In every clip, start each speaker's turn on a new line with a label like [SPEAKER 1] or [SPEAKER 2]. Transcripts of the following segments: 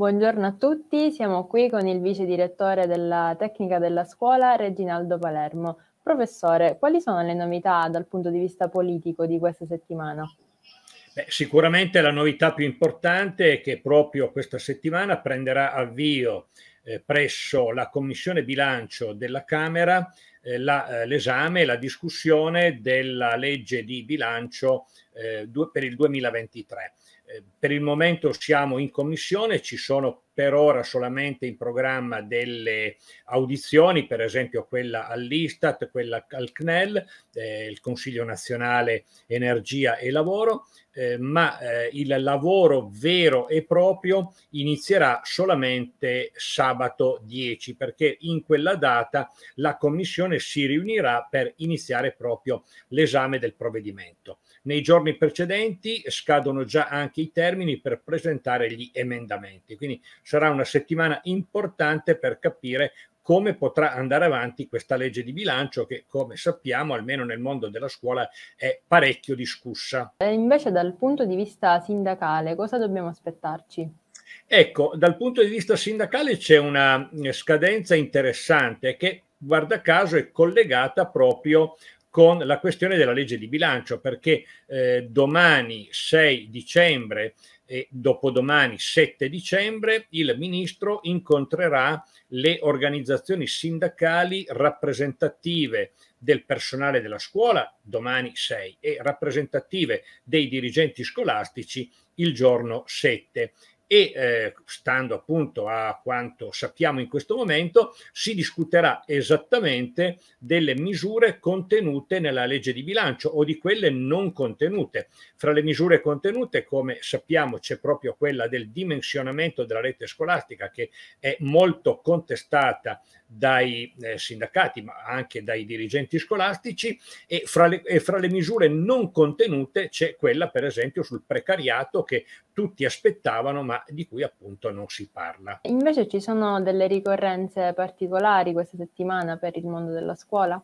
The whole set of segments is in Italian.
[SPEAKER 1] Buongiorno a tutti, siamo qui con il vice direttore della tecnica della scuola Reginaldo Palermo. Professore, quali sono le novità dal punto di vista politico di questa settimana?
[SPEAKER 2] Beh, sicuramente la novità più importante è che proprio questa settimana prenderà avvio eh, presso la Commissione Bilancio della Camera eh, eh l'esame eh, e la discussione della legge di bilancio eh, due, per il 2023. Eh, per il momento siamo in commissione, ci sono per ora solamente in programma delle audizioni, per esempio quella all'Istat, quella al CNEL, eh, il Consiglio Nazionale Energia e Lavoro, eh, ma eh, il lavoro vero e proprio inizierà solamente sabato 10, perché in quella data la Commissione si riunirà per iniziare proprio l'esame del provvedimento. Nei giorni giorni precedenti scadono già anche i termini per presentare gli emendamenti, quindi sarà una settimana importante per capire come potrà andare avanti questa legge di bilancio che, come sappiamo, almeno nel mondo della scuola è parecchio discussa.
[SPEAKER 1] E invece dal punto di vista sindacale cosa dobbiamo aspettarci?
[SPEAKER 2] Ecco, dal punto di vista sindacale c'è una eh, scadenza interessante che, guarda caso, è collegata proprio con la questione della legge di bilancio, perché eh, domani 6 dicembre e dopodomani 7 dicembre il ministro incontrerà le organizzazioni sindacali rappresentative del personale della scuola domani 6 e rappresentative dei dirigenti scolastici il giorno 7 e eh, stando appunto a quanto sappiamo in questo momento si discuterà esattamente delle misure contenute nella legge di bilancio o di quelle non contenute. Fra le misure contenute, come sappiamo, c'è proprio quella del dimensionamento della rete scolastica che è molto contestata dai eh, sindacati ma anche dai dirigenti scolastici e fra, le, e fra le misure non contenute c'è quella per esempio sul precariato che tutti aspettavano ma di cui appunto non si parla.
[SPEAKER 1] Invece ci sono delle ricorrenze particolari questa settimana per il mondo della scuola?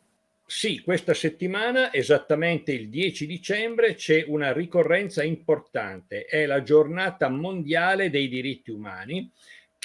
[SPEAKER 2] Sì, questa settimana, esattamente il 10 dicembre, c'è una ricorrenza importante, è la giornata mondiale dei diritti umani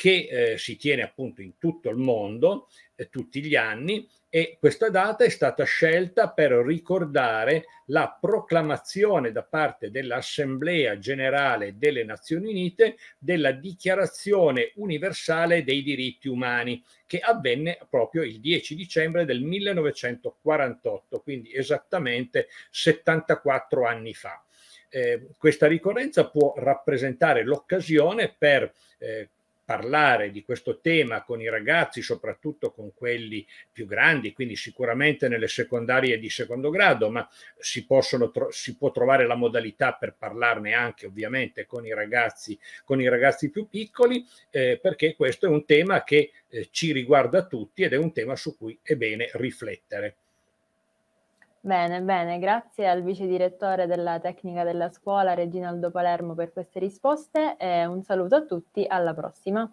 [SPEAKER 2] che eh, si tiene appunto in tutto il mondo eh, tutti gli anni e questa data è stata scelta per ricordare la proclamazione da parte dell'Assemblea generale delle Nazioni Unite della Dichiarazione universale dei diritti umani che avvenne proprio il 10 dicembre del 1948, quindi esattamente 74 anni fa. Eh, questa ricorrenza può rappresentare l'occasione per eh, parlare di questo tema con i ragazzi, soprattutto con quelli più grandi, quindi sicuramente nelle secondarie di secondo grado, ma si, possono, si può trovare la modalità per parlarne anche ovviamente con i ragazzi, con i ragazzi più piccoli, eh, perché questo è un tema che eh, ci riguarda tutti ed è un tema su cui è bene riflettere.
[SPEAKER 1] Bene, bene, grazie al vice direttore della tecnica della scuola Reginaldo Palermo per queste risposte e un saluto a tutti, alla prossima.